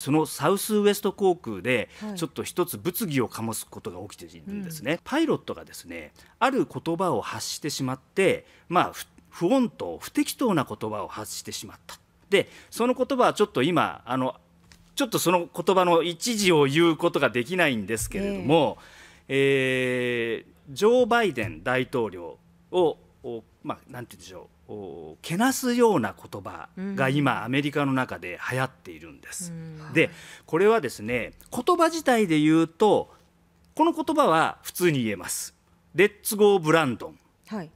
そのサウスウエスト航空でちょっと一つ物議を醸すことが起きているんですね、はいうん、パイロットがですねある言葉を発してしまってまあ不穏と不適当な言葉を発してしまったでその言葉はちょっと今あのちょっとその言葉の一時を言うことができないんですけれども、えー、えー、ジョー・バイデン大統領を、まあ、なんて言うんでしょうけなすような言葉が今、アメリカの中で流行っているんです。でこれはですね言葉自体で言うとこの言葉は普通に言えます。レッツゴーブランドン、はい、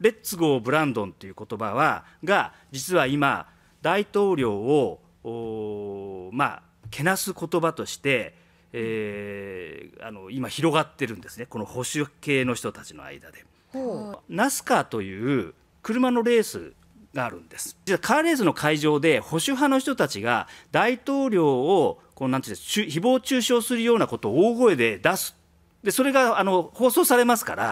レッツゴーブランドンという言葉はが実は今大統領をまあけなす言葉として、えー、あの今広がってるんですねこの保守系の人たちの間で。ナスカという車のレースがあるんです実はカーレースの会場で保守派の人たちが大統領をこうなんていうんです誹謗中傷するようなことを大声で出すでそれがあの放送されますから、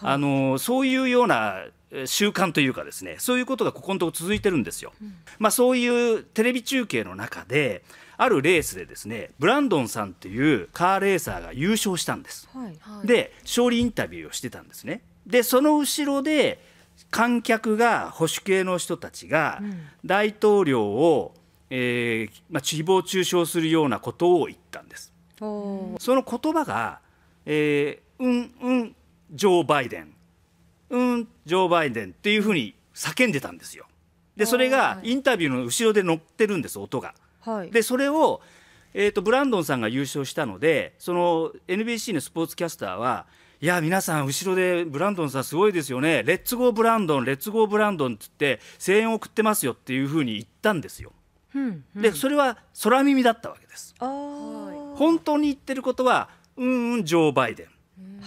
はい、あのそういうような習慣というかですねそういうことがここのとこ続いてるんですよ。うん、まあ、そういうテレビ中継の中であるレースでですねブランドンさんっていうカーレーサーが優勝したんです。はいはい、で勝利インタビューをしてたんですね。でその後ろで観客が保守系の人たちが大統領を、えーまあ、誹謗中傷するようなことを言ったんです。その言葉が、えー、うんうんジョー・バイデンうんジョー・バイデンっていうふうに叫んでたんですよ。でそれがインタビューの後ろで乗ってるんです音が。はい、でそれを、えーと、ブランドンさんが優勝したのでその NBC のスポーツキャスターは「いや皆さん後ろでブランドンさんすごいですよねレッツゴーブランドンレッツゴーブランドンってって声援を送ってますよっていうふうに言ったんですよ。うんうん、でそれは空耳だったわけです。本当に言ってることはうんうんジョー・バイデン。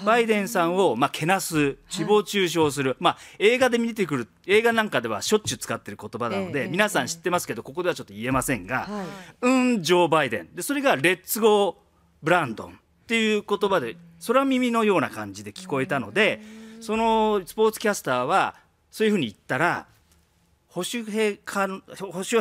バイデンさんを、まあ、けなす、誹謗中傷する、はい、まあ、映画で見てくる、映画なんかではしょっちゅう使ってる言葉なので、えー、皆さん知ってますけど、ここではちょっと言えませんが、はい、うん、ジョー・バイデン。で、それが、レッツゴー・ブランドン。っていう言葉で空耳のような感じで聞こえたのでそのスポーツキャスターはそういうふうに言ったら保守派保守保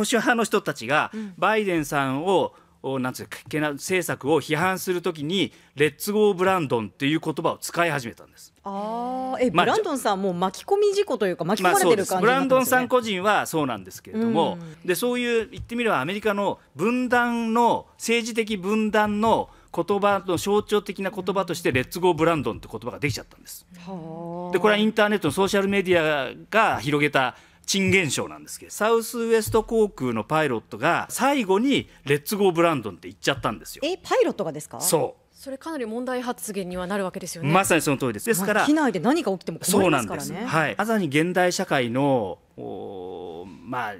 守派の人たちがバイデンさんを、なんつうか政策を批判するときにレッツゴーブランドンっていう言葉を使い始めたんです。あえ、まあ、ブランドンさんも巻き込み事故というか巻き込まれてる感じ、ねまあ、ブランドンさん個人はそうなんですけれども、うん、でそういう言ってみればアメリカの分断の政治的分断の言葉の象徴的な言葉として「レッツゴーブランドン」って言葉ができちゃったんです。でこれはインターネットのソーシャルメディアが広げた珍現象なんですけどサウスウエスト航空のパイロットが最後に「レッツゴーブランドン」って言っちゃったんですよ。えパイロットがですかそうそれかなり問題発言にはなるわけですよね。まさにその通りです。ですから、機内で何が起きても困りますからね。はい。まさに現代社会のおまあ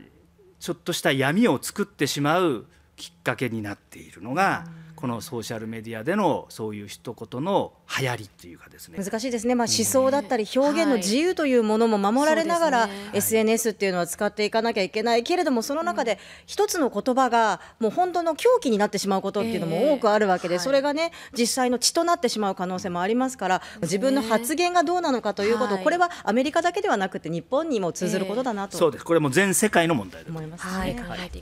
ちょっとした闇を作ってしまうきっかけになっているのが、うんこのソーシャルメディアでのそういう一言の流行りっていうかですね難しいですね、まあ、思想だったり表現の自由というものも守られながら、SNS っていうのは使っていかなきゃいけないけれどもその中で一つの言葉がもう本当の狂気になってしまうことっていうのも多くあるわけで、それがね実際の血となってしまう可能性もありますから自分の発言がどうなのかということ、これはアメリカだけではなくて日本にも通ずることだなと、そうですこれも全世界の問題だと思います、はい